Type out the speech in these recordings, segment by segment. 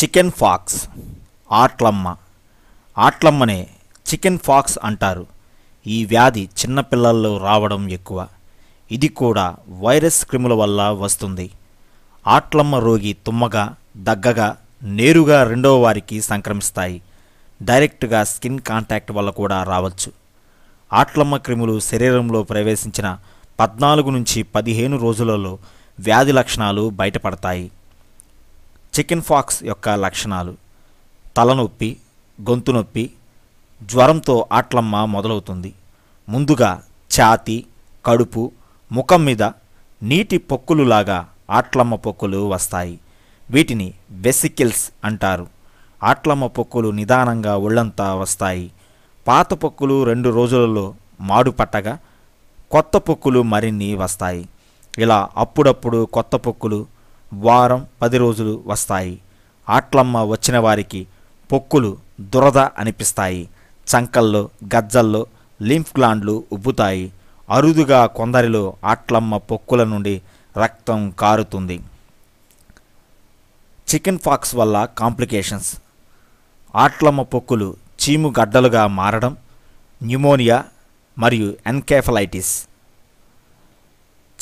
chicken pox ఆట్లమ్మ ఆట్లమ్మనే chicken pox అంటారు ఈ వ్యాధి చిన్నపిల్లల్లో రావడం ఎక్కువ ఇది కూడా వైరస్ క్రిముల వల్ల వస్తుంది ఆట్లమ్మ రోగి తుమ్మగా దగ్గగా నేరుగా రెండవ వారికి సంక్రమిస్తాయి డైరెక్ట్గా స్కిన్ కాంటాక్ట్ వల్ల కూడా రావచ్చు ఆట్లమ్మ క్రిములు శరీరంలో ప్రవేశించిన పద్నాలుగు నుంచి పదిహేను రోజులలో వ్యాధి లక్షణాలు బయటపడతాయి చికెన్ ఫాక్స్ యొక్క లక్షణాలు తలనొప్పి గొంతు నొప్పి జ్వరంతో ఆట్లమ్మ మొదలవుతుంది ముందుగా ఛాతి కడుపు ముఖం మీద నీటి పొక్కులులాగా ఆట్లమ్మ పొక్కులు వస్తాయి వీటిని వెసికిల్స్ అంటారు ఆట్లమ్మ పొక్కులు నిదానంగా ఒళ్ళంతా వస్తాయి పాత పొక్కులు రెండు రోజులలో మాడు కొత్త పొక్కులు మరిన్ని వస్తాయి ఇలా అప్పుడప్పుడు కొత్త పొక్కులు వారం పది రోజులు వస్తాయి ఆట్లమ్మ వచ్చిన వారికి పొక్కులు దురద అనిపిస్తాయి చంకల్లో గజ్జల్లో లింఫ్ గ్లాండ్లు ఉబ్బుతాయి అరుదుగా కొందరిలో ఆట్లమ్మ పొక్కుల నుండి రక్తం కారుతుంది చికెన్ ఫాక్స్ వల్ల కాంప్లికేషన్స్ ఆట్లమ్మ పొక్కులు చీము గడ్డలుగా మారడం న్యూమోనియా మరియు ఎన్కెఫలైటిస్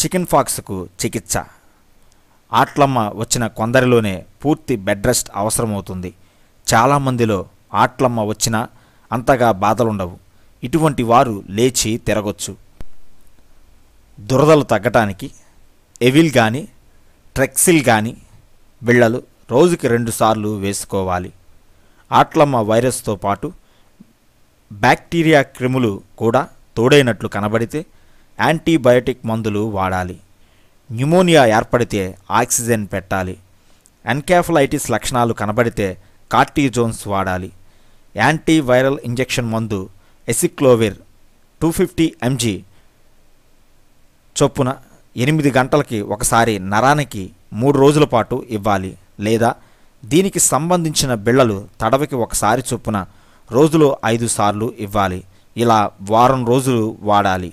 చికెన్ ఫాక్స్కు చికిత్స ఆట్లమ్మ వచ్చిన కొందరిలోనే పూర్తి బెడ్ రెస్ట్ అవసరమవుతుంది చాలామందిలో ఆట్లమ్మ వచ్చిన అంతగా బాధలుండవు ఇటువంటి వారు లేచి తిరగొచ్చు దురదలు తగ్గటానికి ఎవిల్ కానీ ట్రెక్సిల్ కానీ బిళ్ళలు రోజుకి రెండుసార్లు వేసుకోవాలి ఆట్లమ్మ వైరస్తో పాటు బ్యాక్టీరియా క్రిములు కూడా తోడైనట్లు కనబడితే యాంటీబయోటిక్ మందులు వాడాలి న్యూమోనియా ఏర్పడితే ఆక్సిజన్ పెట్టాలి ఎన్కాఫలైటిస్ లక్షణాలు కనబడితే కార్టీజోన్స్ వాడాలి యాంటీవైరల్ ఇంజెక్షన్ మందు ఎసిక్లోవిర్ టూ ఫిఫ్టీ ఎంజీ చొప్పున ఎనిమిది గంటలకి ఒకసారి నరానికి మూడు రోజుల పాటు ఇవ్వాలి లేదా దీనికి సంబంధించిన బిళ్ళలు తడవకి ఒకసారి చొప్పున రోజులో ఐదు సార్లు ఇవ్వాలి ఇలా వారం రోజులు వాడాలి